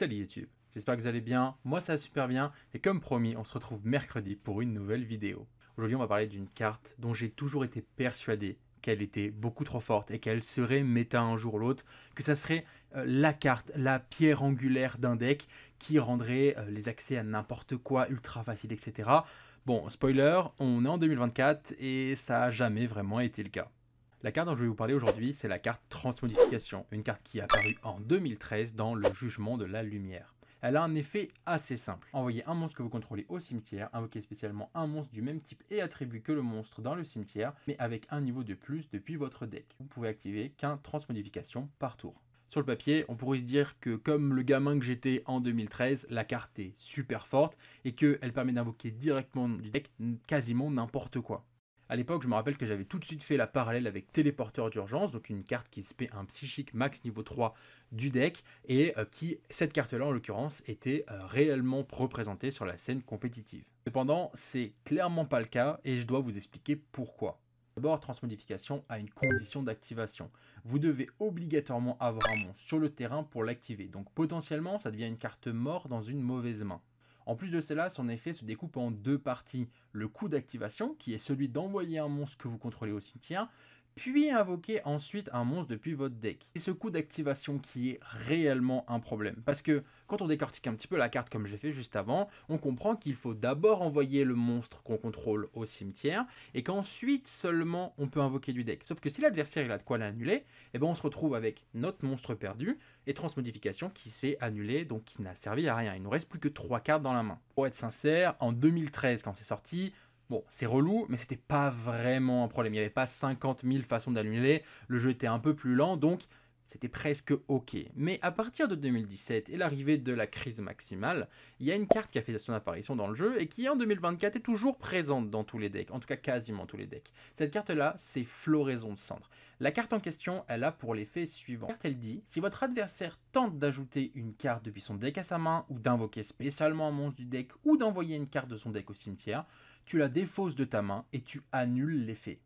Salut YouTube, j'espère que vous allez bien, moi ça va super bien, et comme promis, on se retrouve mercredi pour une nouvelle vidéo. Aujourd'hui on va parler d'une carte dont j'ai toujours été persuadé qu'elle était beaucoup trop forte et qu'elle serait méta un jour ou l'autre, que ça serait euh, la carte, la pierre angulaire d'un deck qui rendrait euh, les accès à n'importe quoi ultra facile, etc. Bon, spoiler, on est en 2024 et ça n'a jamais vraiment été le cas. La carte dont je vais vous parler aujourd'hui, c'est la carte Transmodification, une carte qui est apparue en 2013 dans le Jugement de la Lumière. Elle a un effet assez simple. Envoyez un monstre que vous contrôlez au cimetière, invoquez spécialement un monstre du même type et attribut que le monstre dans le cimetière, mais avec un niveau de plus depuis votre deck. Vous pouvez activer qu'un transmodification par tour. Sur le papier, on pourrait se dire que comme le gamin que j'étais en 2013, la carte est super forte et qu'elle permet d'invoquer directement du deck quasiment n'importe quoi. À l'époque, je me rappelle que j'avais tout de suite fait la parallèle avec Téléporteur d'urgence, donc une carte qui se paie un psychique max niveau 3 du deck, et euh, qui, cette carte-là en l'occurrence, était euh, réellement représentée sur la scène compétitive. Cependant, c'est clairement pas le cas, et je dois vous expliquer pourquoi. D'abord, transmodification a une condition d'activation. Vous devez obligatoirement avoir un monstre sur le terrain pour l'activer, donc potentiellement ça devient une carte mort dans une mauvaise main. En plus de cela, son effet se découpe en deux parties. Le coup d'activation, qui est celui d'envoyer un monstre que vous contrôlez au cimetière, puis invoquer ensuite un monstre depuis votre deck. C'est ce coup d'activation qui est réellement un problème, parce que quand on décortique un petit peu la carte comme j'ai fait juste avant, on comprend qu'il faut d'abord envoyer le monstre qu'on contrôle au cimetière, et qu'ensuite seulement on peut invoquer du deck. Sauf que si l'adversaire il a de quoi l'annuler, eh ben on se retrouve avec notre monstre perdu, et transmodification qui s'est annulé donc qui n'a servi à rien. Il nous reste plus que 3 cartes dans la main. Pour être sincère, en 2013 quand c'est sorti, Bon, c'est relou, mais c'était pas vraiment un problème. Il n'y avait pas 50 000 façons d'annuler. Le jeu était un peu plus lent, donc c'était presque ok. Mais à partir de 2017 et l'arrivée de la crise maximale, il y a une carte qui a fait son apparition dans le jeu et qui en 2024 est toujours présente dans tous les decks, en tout cas quasiment tous les decks. Cette carte-là, c'est Floraison de Cendre. La carte en question, elle a pour l'effet suivant. La carte, elle dit, si votre adversaire tente d'ajouter une carte depuis son deck à sa main, ou d'invoquer spécialement un monstre du deck, ou d'envoyer une carte de son deck au cimetière, tu la défausses de ta main et tu annules l'effet.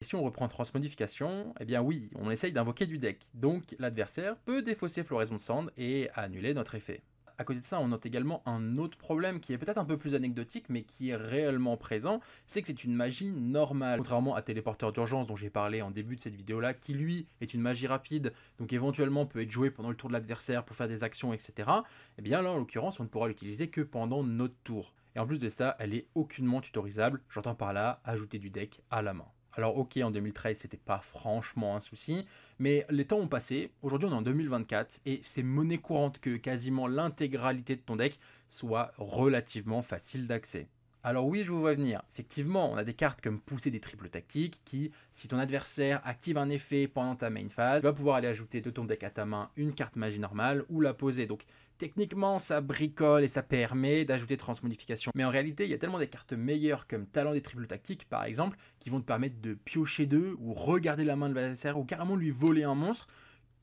Et si on reprend transmodification, eh bien oui, on essaye d'invoquer du deck. Donc l'adversaire peut défausser Floraison de Sand et annuler notre effet. À côté de ça, on note également un autre problème qui est peut-être un peu plus anecdotique, mais qui est réellement présent, c'est que c'est une magie normale. Contrairement à Téléporteur d'urgence dont j'ai parlé en début de cette vidéo-là, qui lui est une magie rapide, donc éventuellement peut être jouée pendant le tour de l'adversaire pour faire des actions, etc. Eh bien là, en l'occurrence, on ne pourra l'utiliser que pendant notre tour. Et en plus de ça, elle est aucunement tutorisable, j'entends par là ajouter du deck à la main. Alors ok, en 2013, c'était pas franchement un souci, mais les temps ont passé, aujourd'hui on est en 2024, et c'est monnaie courante que quasiment l'intégralité de ton deck soit relativement facile d'accès. Alors oui, je vous vois venir. Effectivement, on a des cartes comme Pousser des triples tactiques qui, si ton adversaire active un effet pendant ta main phase, tu vas pouvoir aller ajouter de ton deck à ta main une carte magie normale ou la poser. Donc techniquement, ça bricole et ça permet d'ajouter transmodification. Mais en réalité, il y a tellement des cartes meilleures comme Talent des triples tactiques, par exemple, qui vont te permettre de piocher d'eux ou regarder la main de l'adversaire ou carrément lui voler un monstre,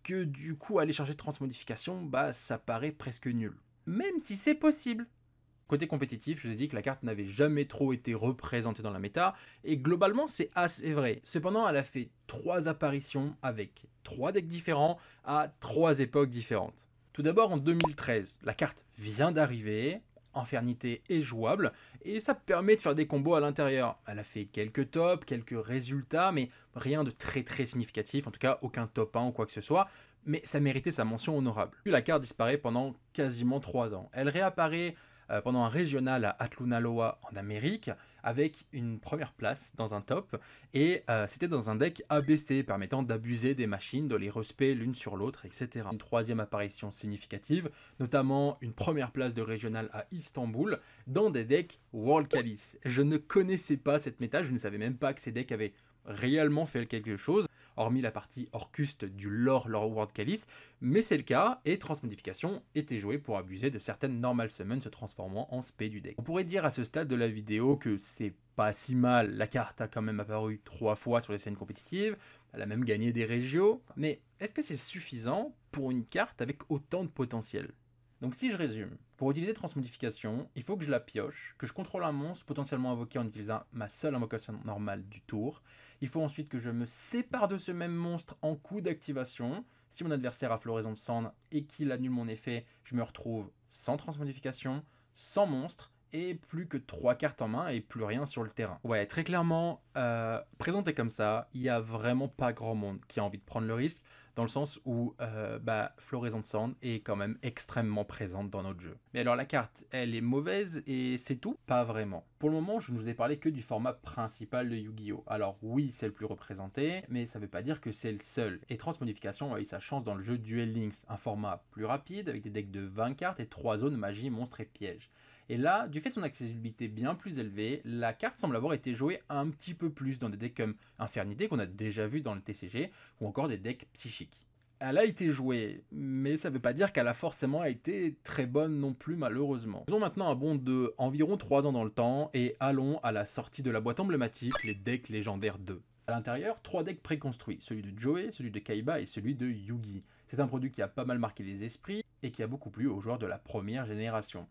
que du coup, aller chercher transmodification, bah ça paraît presque nul. Même si c'est possible Côté compétitif, je vous ai dit que la carte n'avait jamais trop été représentée dans la méta, et globalement c'est assez vrai. Cependant, elle a fait trois apparitions avec trois decks différents à trois époques différentes. Tout d'abord en 2013, la carte vient d'arriver, Infernité est jouable et ça permet de faire des combos à l'intérieur. Elle a fait quelques tops, quelques résultats, mais rien de très très significatif, en tout cas aucun top 1 ou quoi que ce soit, mais ça méritait sa mention honorable. Puis la carte disparaît pendant quasiment 3 ans. Elle réapparaît euh, pendant un régional à Atlunaloa en Amérique, avec une première place dans un top, et euh, c'était dans un deck ABC permettant d'abuser des machines, de les respecter l'une sur l'autre, etc. Une troisième apparition significative, notamment une première place de régional à Istanbul, dans des decks World Cavis Je ne connaissais pas cette méta, je ne savais même pas que ces decks avaient réellement fait quelque chose hormis la partie orcuste du lore Lore World Calice, mais c'est le cas, et Transmodification était joué pour abuser de certaines normal summons se transformant en spé du deck. On pourrait dire à ce stade de la vidéo que c'est pas si mal, la carte a quand même apparu trois fois sur les scènes compétitives, elle a même gagné des régios, mais est-ce que c'est suffisant pour une carte avec autant de potentiel donc si je résume, pour utiliser transmodification, il faut que je la pioche, que je contrôle un monstre potentiellement invoqué en utilisant ma seule invocation normale du tour. Il faut ensuite que je me sépare de ce même monstre en coup d'activation. Si mon adversaire a floraison de cendre et qu'il annule mon effet, je me retrouve sans transmodification, sans monstre, et plus que trois cartes en main et plus rien sur le terrain. Ouais, très clairement, euh, présenté comme ça, il y a vraiment pas grand monde qui a envie de prendre le risque, dans le sens où euh, bah, Floraison de Sand est quand même extrêmement présente dans notre jeu. Mais alors la carte, elle est mauvaise et c'est tout Pas vraiment. Pour le moment, je ne vous ai parlé que du format principal de Yu-Gi-Oh! Alors oui, c'est le plus représenté, mais ça ne veut pas dire que c'est le seul. Et Transmodification a eu sa chance dans le jeu Duel Links, un format plus rapide avec des decks de 20 cartes et 3 zones magie, monstre et piège. Et là, du fait de son accessibilité bien plus élevée, la carte semble avoir été jouée un petit peu plus dans des decks comme Infernité qu'on a déjà vu dans le TCG, ou encore des decks psychiques. Elle a été jouée, mais ça ne veut pas dire qu'elle a forcément été très bonne non plus malheureusement. Faisons maintenant un bond de environ 3 ans dans le temps et allons à la sortie de la boîte emblématique, les decks légendaires 2. À l'intérieur, trois decks préconstruits, celui de Joey, celui de Kaiba et celui de Yugi. C'est un produit qui a pas mal marqué les esprits et qui a beaucoup plu aux joueurs de la première génération.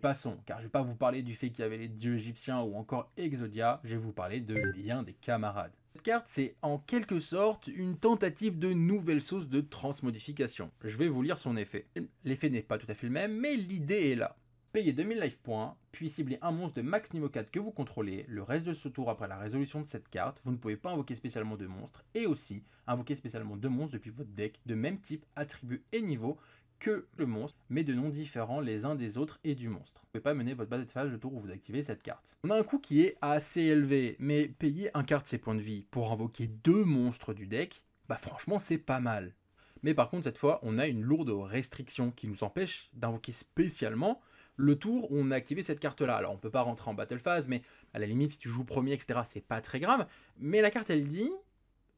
Passons, car je ne vais pas vous parler du fait qu'il y avait les dieux égyptiens ou encore Exodia, je vais vous parler de lien des camarades. Cette carte, c'est en quelque sorte une tentative de nouvelle source de transmodification. Je vais vous lire son effet. L'effet n'est pas tout à fait le même, mais l'idée est là. Payez 2000 life points, puis ciblez un monstre de max niveau 4 que vous contrôlez, le reste de ce tour après la résolution de cette carte, vous ne pouvez pas invoquer spécialement de monstres, et aussi invoquer spécialement deux monstres depuis votre deck de même type, attribut et niveau que le monstre, mais de noms différents les uns des autres et du monstre. Vous ne pouvez pas mener votre battle phase le tour où vous activez cette carte. On a un coût qui est assez élevé, mais payer un quart de ses points de vie pour invoquer deux monstres du deck, bah franchement c'est pas mal. Mais par contre cette fois, on a une lourde restriction qui nous empêche d'invoquer spécialement le tour où on a activé cette carte-là. Alors on peut pas rentrer en battle phase, mais à la limite si tu joues premier, etc., c'est pas très grave. Mais la carte elle dit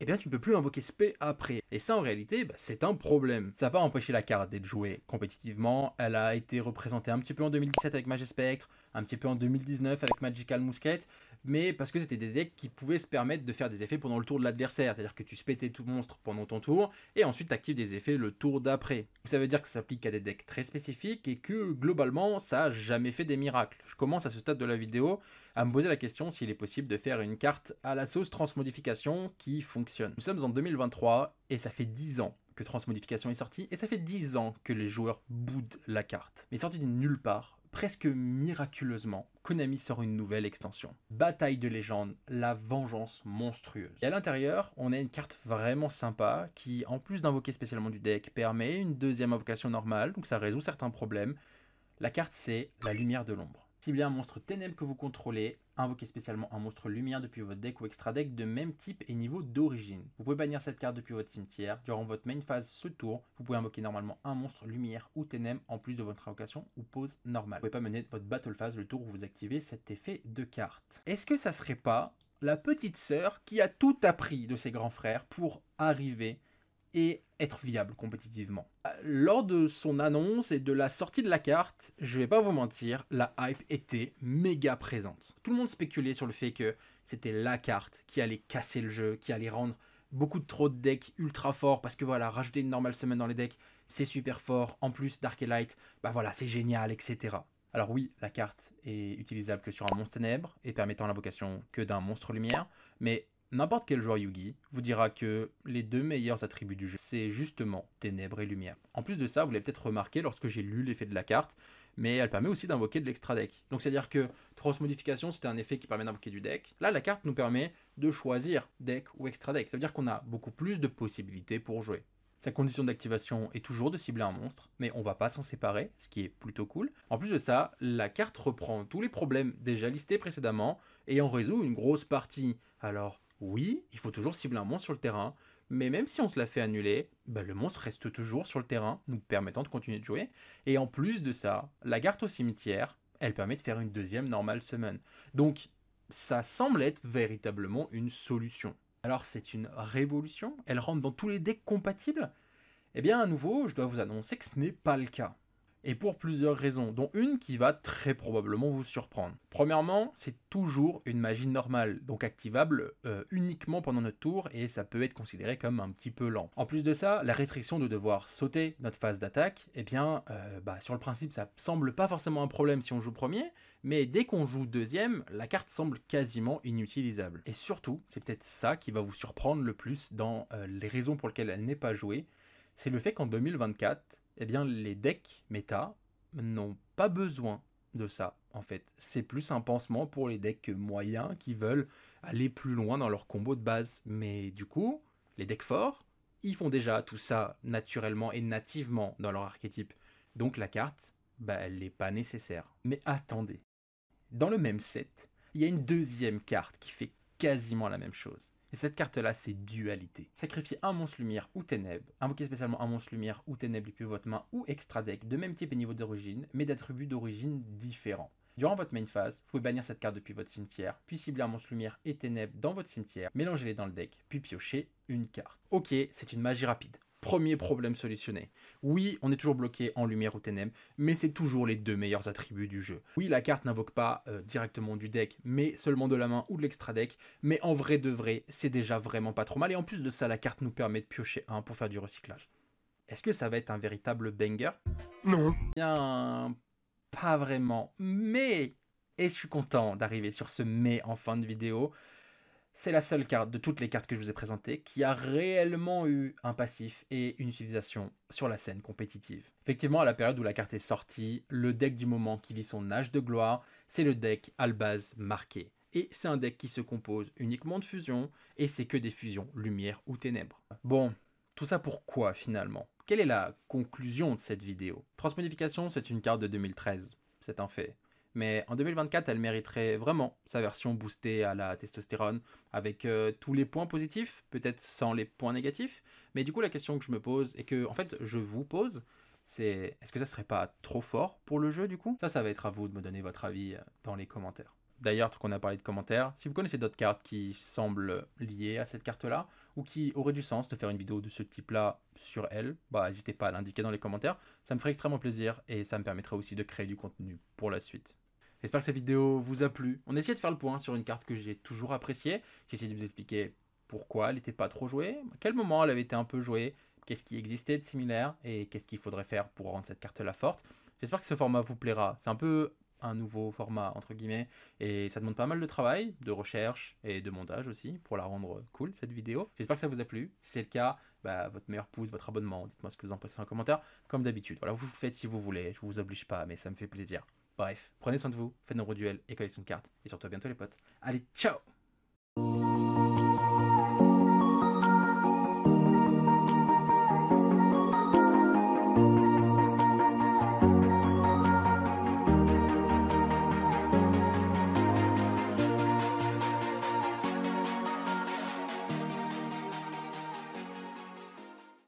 eh bien tu ne peux plus invoquer ce après. Et ça en réalité, bah, c'est un problème. Ça n'a pas empêché la carte d'être jouée compétitivement, elle a été représentée un petit peu en 2017 avec Magic Spectre, un petit peu en 2019 avec Magical Mousquet, mais parce que c'était des decks qui pouvaient se permettre de faire des effets pendant le tour de l'adversaire, c'est-à-dire que tu spétais tout monstre pendant ton tour, et ensuite actives des effets le tour d'après. Ça veut dire que ça s'applique à des decks très spécifiques, et que globalement, ça n'a jamais fait des miracles. Je commence à ce stade de la vidéo à me poser la question s'il est possible de faire une carte à la sauce transmodification qui fonctionne. Nous sommes en 2023, et ça fait 10 ans que Transmodification est sorti, et ça fait 10 ans que les joueurs boudent la carte. Mais sorti de nulle part, presque miraculeusement, Konami sort une nouvelle extension. Bataille de légende, la vengeance monstrueuse. Et à l'intérieur, on a une carte vraiment sympa qui, en plus d'invoquer spécialement du deck, permet une deuxième invocation normale, donc ça résout certains problèmes. La carte, c'est la lumière de l'ombre. Ciblez un monstre ténèbre que vous contrôlez, invoquez spécialement un monstre lumière depuis votre deck ou extra deck de même type et niveau d'origine. Vous pouvez bannir cette carte depuis votre cimetière. Durant votre main phase ce tour, vous pouvez invoquer normalement un monstre lumière ou ténèbre en plus de votre invocation ou pose normale. Vous pouvez pas mener votre battle phase le tour où vous activez cet effet de carte. Est-ce que ça serait pas la petite sœur qui a tout appris de ses grands frères pour arriver et être viable compétitivement. Lors de son annonce et de la sortie de la carte, je vais pas vous mentir, la hype était méga présente. Tout le monde spéculait sur le fait que c'était la carte qui allait casser le jeu, qui allait rendre beaucoup trop de decks ultra forts parce que voilà, rajouter une normale semaine dans les decks, c'est super fort. En plus, Dark Light, bah voilà, c'est génial, etc. Alors oui, la carte est utilisable que sur un monstre ténèbre et permettant l'invocation que d'un monstre lumière, mais N'importe quel joueur Yugi vous dira que les deux meilleurs attributs du jeu, c'est justement ténèbres et lumière. En plus de ça, vous l'avez peut-être remarqué lorsque j'ai lu l'effet de la carte, mais elle permet aussi d'invoquer de l'extra deck. Donc c'est-à-dire que modification, c'était un effet qui permet d'invoquer du deck. Là, la carte nous permet de choisir deck ou extra deck. Ça veut dire qu'on a beaucoup plus de possibilités pour jouer. Sa condition d'activation est toujours de cibler un monstre, mais on va pas s'en séparer, ce qui est plutôt cool. En plus de ça, la carte reprend tous les problèmes déjà listés précédemment et en résout une grosse partie. Alors, oui, il faut toujours cibler un monstre sur le terrain, mais même si on se la fait annuler, bah, le monstre reste toujours sur le terrain, nous permettant de continuer de jouer. Et en plus de ça, la carte au cimetière, elle permet de faire une deuxième normale semaine. Donc ça semble être véritablement une solution. Alors c'est une révolution Elle rentre dans tous les decks compatibles Eh bien à nouveau, je dois vous annoncer que ce n'est pas le cas et pour plusieurs raisons, dont une qui va très probablement vous surprendre. Premièrement, c'est toujours une magie normale, donc activable euh, uniquement pendant notre tour, et ça peut être considéré comme un petit peu lent. En plus de ça, la restriction de devoir sauter notre phase d'attaque, eh bien, euh, bah, sur le principe, ça semble pas forcément un problème si on joue premier, mais dès qu'on joue deuxième, la carte semble quasiment inutilisable. Et surtout, c'est peut-être ça qui va vous surprendre le plus dans euh, les raisons pour lesquelles elle n'est pas jouée, c'est le fait qu'en 2024, eh bien les decks méta n'ont pas besoin de ça en fait. C'est plus un pansement pour les decks moyens qui veulent aller plus loin dans leur combo de base. Mais du coup, les decks forts, ils font déjà tout ça naturellement et nativement dans leur archétype. Donc la carte, bah, elle n'est pas nécessaire. Mais attendez, dans le même set, il y a une deuxième carte qui fait quasiment la même chose. Et cette carte-là, c'est dualité. Sacrifiez un monstre lumière ou ténèbres, invoquez spécialement un monstre lumière ou ténèbres depuis votre main ou extra deck de même type et niveau d'origine, mais d'attributs d'origine différents. Durant votre main phase, vous pouvez bannir cette carte depuis votre cimetière, puis cibler un monstre lumière et ténèbres dans votre cimetière, mélanger les dans le deck, puis piocher une carte. Ok, c'est une magie rapide. Premier problème solutionné. Oui, on est toujours bloqué en lumière ou ténèbres, mais c'est toujours les deux meilleurs attributs du jeu. Oui, la carte n'invoque pas euh, directement du deck, mais seulement de la main ou de l'extra deck, mais en vrai de vrai, c'est déjà vraiment pas trop mal, et en plus de ça, la carte nous permet de piocher un pour faire du recyclage. Est-ce que ça va être un véritable banger Non. Bien, pas vraiment, mais... Et je suis content d'arriver sur ce mais en fin de vidéo c'est la seule carte de toutes les cartes que je vous ai présentées qui a réellement eu un passif et une utilisation sur la scène compétitive. Effectivement, à la période où la carte est sortie, le deck du moment qui vit son âge de gloire, c'est le deck Albaz marqué. Et c'est un deck qui se compose uniquement de fusions, et c'est que des fusions lumière ou ténèbres. Bon, tout ça pourquoi finalement Quelle est la conclusion de cette vidéo Transmodification, c'est une carte de 2013, c'est un fait. Mais en 2024, elle mériterait vraiment sa version boostée à la testostérone, avec euh, tous les points positifs, peut-être sans les points négatifs. Mais du coup, la question que je me pose, et que en fait je vous pose, c'est est-ce que ça serait pas trop fort pour le jeu du coup Ça, ça va être à vous de me donner votre avis euh, dans les commentaires. D'ailleurs, tant qu'on a parlé de commentaires, si vous connaissez d'autres cartes qui semblent liées à cette carte-là, ou qui auraient du sens de faire une vidéo de ce type-là sur elle, bah n'hésitez pas à l'indiquer dans les commentaires, ça me ferait extrêmement plaisir et ça me permettrait aussi de créer du contenu pour la suite. J'espère que cette vidéo vous a plu. On a essayé de faire le point sur une carte que j'ai toujours appréciée. J'ai essayé de vous expliquer pourquoi elle n'était pas trop jouée, à quel moment elle avait été un peu jouée, qu'est-ce qui existait de similaire et qu'est-ce qu'il faudrait faire pour rendre cette carte-là forte. J'espère que ce format vous plaira. C'est un peu un nouveau format entre guillemets et ça demande pas mal de travail, de recherche et de montage aussi pour la rendre cool cette vidéo. J'espère que ça vous a plu. Si c'est le cas, bah, votre meilleur pouce, votre abonnement, dites-moi ce que vous en pensez en commentaire comme d'habitude. Voilà, vous faites si vous voulez, je vous oblige pas mais ça me fait plaisir. Bref, prenez soin de vous, faites nombreux duels et collection de cartes. Et surtout à bientôt les potes. Allez, ciao